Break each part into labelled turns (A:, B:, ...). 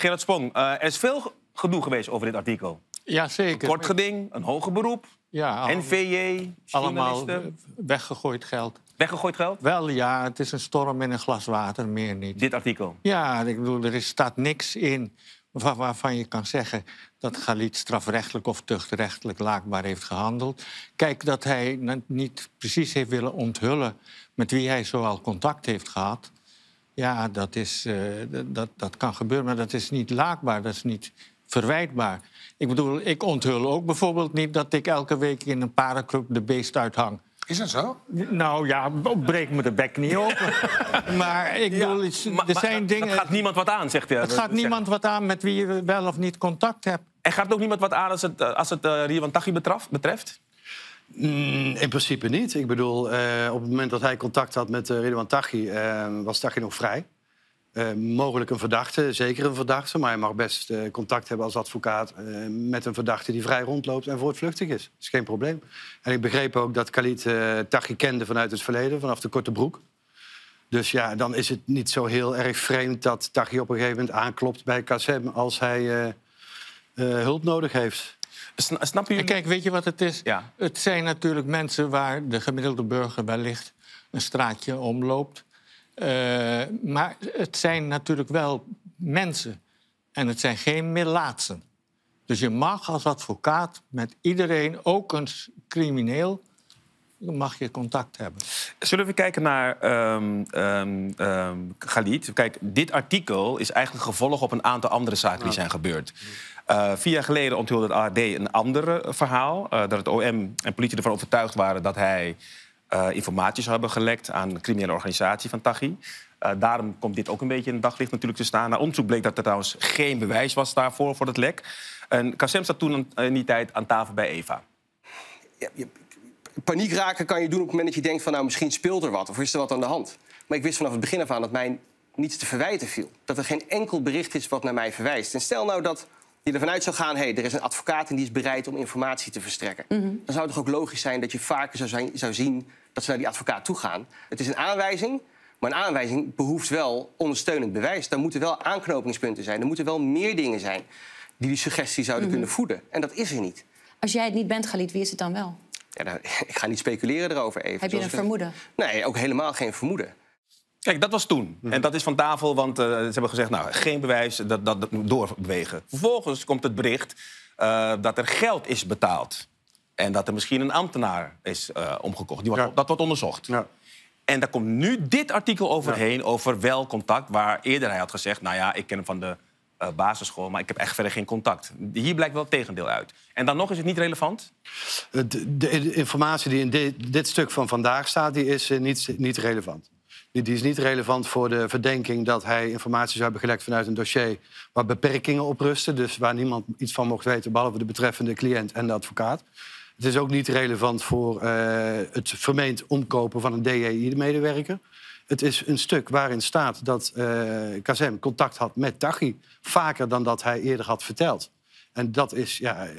A: Gerard Spong, eh, er is veel gedoe geweest over dit artikel.
B: Ja, zeker. Een kort geding, een hoger beroep, ja, NVJ, Allemaal weggegooid geld. Weggegooid geld? Wel ja, het is een storm in een glas water, meer niet. Dit artikel? Ja, ik bedoel, er staat niks in waarvan je kan zeggen dat Galit strafrechtelijk of tuchtrechtelijk laakbaar heeft gehandeld. Kijk, dat hij niet precies heeft willen onthullen met wie hij zoal contact heeft gehad. Ja, dat, is, eh, dat, dat kan gebeuren, maar dat is niet laakbaar, dat is niet verwijtbaar. Ik bedoel, ik onthul ook bijvoorbeeld niet dat ik elke week in een parenclub de beest uithang. Is dat zo? Nou ja, breek me de bek niet open.
A: maar ik bedoel, er zijn dingen... Het gaat niemand wat aan, zegt hij. Het gaat niemand wat aan met wie je wel of niet contact hebt. En gaat ook niemand wat aan als het, eh, als het uh,
C: betreft? Mm, in principe niet. Ik bedoel, eh, op het moment dat hij contact had met eh, Ridwan Taghi, eh, was Taghi nog vrij. mogelijk een verdachte, zeker een verdachte, maar hij mag best contact hebben als advocaat met een verdachte die vrij rondloopt en voortvluchtig is. Dat is geen probleem. En ik begreep ook dat Khalid Taghi kende vanuit het verleden, vanaf de korte broek. Dus ja, dan is het niet zo heel erg vreemd dat Taghi op een gegeven moment aanklopt bij KSM als hij hulp nodig heeft. Snap je? kijk, weet je wat
B: het is? Het zijn natuurlijk mensen waar de gemiddelde burger wellicht een straatje omloopt. Uh, maar het zijn natuurlijk wel mensen. En het zijn geen middelaatsen. Dus je mag als advocaat met iedereen, ook een crimineel, mag je contact hebben.
A: Zullen we kijken naar um, ehm, Galit? Ehm, ehm, Kijk, dit artikel is eigenlijk gevolg op een aantal andere zaken die zijn gebeurd. Eh, vier jaar geleden onthulde het AD een ander eh, verhaal. Eh, dat het OM en politie ervan overtuigd waren dat hij informatie zou hebben gelekt aan de criminele organisatie van Taghi. daarom komt dit ook een beetje in het daglicht natuurlijk te staan. Na onderzoek bleek dat er trouwens geen bewijs was daarvoor, voor het lek. En Kassem zat toen in die tijd aan tafel bij Eva.
D: Ja, paniek raken kan je doen op het moment dat je denkt van nou misschien speelt er wat of is er wat aan de hand. Maar ik wist vanaf het begin af aan dat mij niets te verwijten viel. Dat er geen enkel bericht is wat naar mij verwijst. En stel nou dat je ervan uit zou gaan, hé, hey, er is een advocaat en die is bereid om informatie te verstrekken. Mhm. Dan zou het toch ook logisch zijn dat je vaker zou, zijn, zou zien dat ze naar die advocaat toe gaan. Het is een aanwijzing, maar een aanwijzing behoeft wel ondersteunend bewijs. Daar moeten wel aanknopingspunten zijn. Er moeten wel meer dingen zijn die die suggestie zouden mhm. kunnen voeden. En dat is er niet.
C: Als jij het niet bent, Galit, wie is het dan wel?
A: ik ga niet speculeren erover even. Heb je een vermoeden? Nee, ook helemaal geen vermoeden. Kijk, dat was toen. Mhm. En dat is van tafel, want eh, ze hebben gezegd... nou, geen bewijs, dat, dat, moet doorbewegen. Vervolgens komt het bericht eh, dat er geld is betaald. En dat er misschien een ambtenaar is eh, omgekocht. Die wordt, Dat wordt onderzocht. Ja. En daar komt nu dit artikel overheen over wel contact... waar eerder hij had gezegd, nou ja, ik ken hem van de uh,
C: basisschool, maar ik heb echt verder geen contact. Hier blijkt wel het tegendeel uit. En dan nog is het niet relevant? Eh, de, de, informatie die in dit, stuk van vandaag staat, die is eh, niet, niet relevant. Die, is niet relevant voor de verdenking dat hij informatie zou hebben gelekt vanuit een dossier waar beperkingen op rusten. Dus waar niemand iets van mocht weten, behalve de betreffende cliënt en de advocaat. Het is ook niet relevant voor het vermeend omkopen van een DEI-medewerker. Het is een stuk waarin staat dat eh, Kazem contact had met Taghi vaker dan dat hij eerder had verteld. En dat is ja, eh,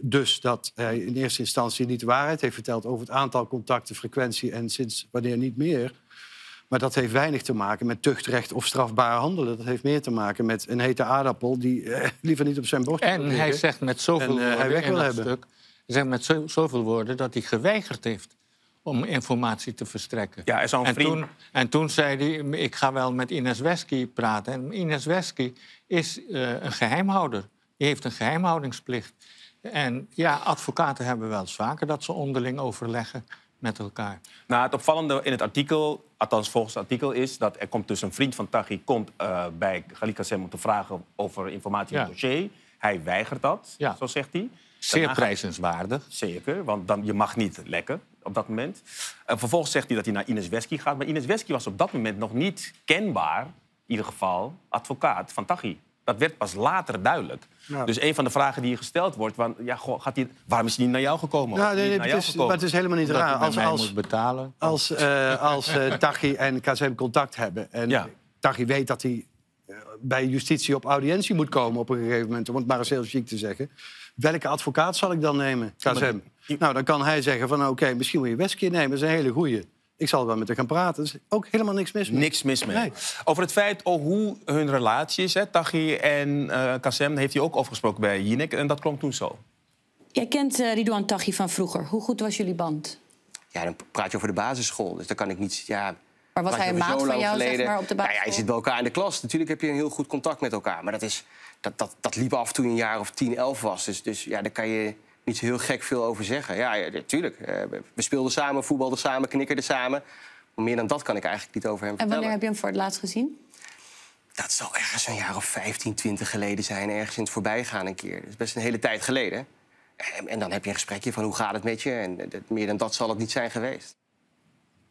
C: dus dat hij in eerste instantie niet de waarheid heeft verteld over het aantal contacten, frequentie en sinds wanneer niet meer. Maar dat heeft weinig te maken met tuchtrecht of strafbare handelen. Dat heeft meer te maken met een hete aardappel die eh, liever niet op zijn borst En hij zegt met zoveel en, woorden hij hebben. Stuk, hij zegt met
B: zoveel woorden dat hij geweigerd heeft om informatie te verstrekken. Ja, en, en, vriend... toen, en toen zei hij, ik ga wel met Ines Wesky praten. En Ines Wesky is eh, een geheimhouder. Die heeft een geheimhoudingsplicht. En ja, advocaten hebben wel eens vaker dat ze onderling overleggen met elkaar.
A: Nou, het opvallende in het artikel, althans volgens het artikel, is dat er komt dus een vriend van Taghi komt eh, bij Galika Sem te vragen over informatie in het dossier. Hij weigert dat, zo zegt hij. Zeer prijzenswaardig. Zeker, want dan, je mag niet lekken op dat moment. En vervolgens zegt hij dat hij naar Ines Wesky gaat. Maar Ines Wesky was op dat moment nog niet kenbaar, in ieder geval, advocaat van Taghi. Dat werd pas later duidelijk. Dus een van de vragen die je gesteld wordt, want, ja, goh, gaat die, waarom is hij niet naar jou gekomen?
C: Ja, nee, nee, het is, Maar het is helemaal niet raar. Als, als, moet betalen. als, uh, als uh, Taghi en Kazem contact hebben en ja. Taghi weet dat hij bij justitie op audiëntie moet komen op een gegeven moment, om het maar een heel te zeggen. Welke advocaat zal ik dan nemen? Kazem. Nou, dan kan hij zeggen van oké, misschien wil je Wesky nemen, dat is een hele goeie. Ik zal wel met hem gaan praten. Er ook helemaal niks mis mee. Niks mis mee. Nee.
A: Over het feit oh, hoe hun relatie is, hè, Taghi en uh, eh, Kazem, heeft hij ook overgesproken bij Jinek. En dat klonk toen zo.
C: Jij kent uh, Ridouan Taghi van vroeger. Hoe goed was jullie band?
A: Ja, dan praat je over de basisschool. Dus dan kan ik niet... Ja,
C: maar was hij een maat van jou, zeg maar, op de basisschool? Nou ja, je zit
D: bij elkaar in de klas. Natuurlijk heb je een heel goed contact met elkaar. Maar dat, is, dat, dat, dat liep af toen je een jaar of 10, 11 was. Dus, dus ja, daar kan je niet heel gek veel over zeggen. Ja, natuurlijk. Eh, we speelden samen, voetbalden samen, knikkerden samen. Maar meer dan dat kan ik eigenlijk niet over hem vertellen. En wanneer heb je hem voor het laatst gezien? Dat zal ergens een jaar of 15, 20 geleden zijn. Ergens in het voorbijgaan een keer. Dat is best een hele tijd geleden. En, en dan heb je een gesprekje van hoe gaat het met je. En eh, meer dan dat zal het niet zijn geweest.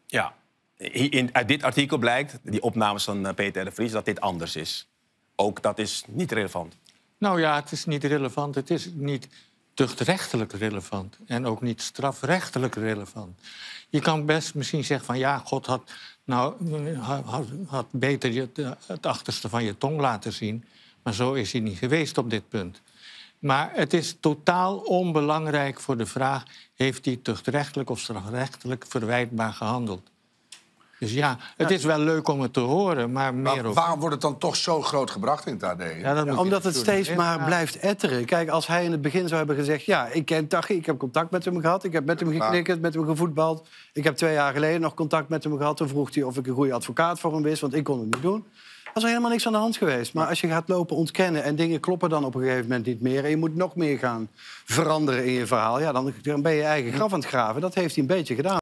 A: Ja, in, uit dit artikel blijkt, die opnames van eh, Peter de Vries, dat dit anders is. Ook dat is niet relevant.
B: Nou ja, het is niet relevant. Het is niet tuchtrechtelijk relevant en ook niet strafrechtelijk relevant. Je kan best misschien zeggen van ja, God had, nou, had, beter je, eh, het achterste van je tong laten zien. Maar zo is hij niet geweest op dit punt. Maar het is totaal onbelangrijk voor de vraag: heeft hij tuchtrechtelijk of strafrechtelijk verwijtbaar gehandeld? Dus ja, het is wel leuk om het te horen, maar meer Waarom wordt het dan toch zo groot gebracht in het AD? Ja, omdat het steeds maar
C: blijft etteren. Kijk, als hij in het begin zou hebben gezegd... ja, ik ken Tachi, ik heb contact met hem gehad... ik heb met hem geknikkerd, met hem gevoetbald... ik heb twee jaar geleden nog contact met hem gehad... toen vroeg hij of ik een goede advocaat voor hem wist, want ik kon het niet doen. Er helemaal niks aan de hand geweest. Maar als je gaat lopen ontkennen en dingen kloppen dan op een gegeven moment niet meer... en je moet nog meer gaan veranderen in je verhaal... ja, dan ben je eigen graf aan het graven. Dat heeft hij een beetje gedaan.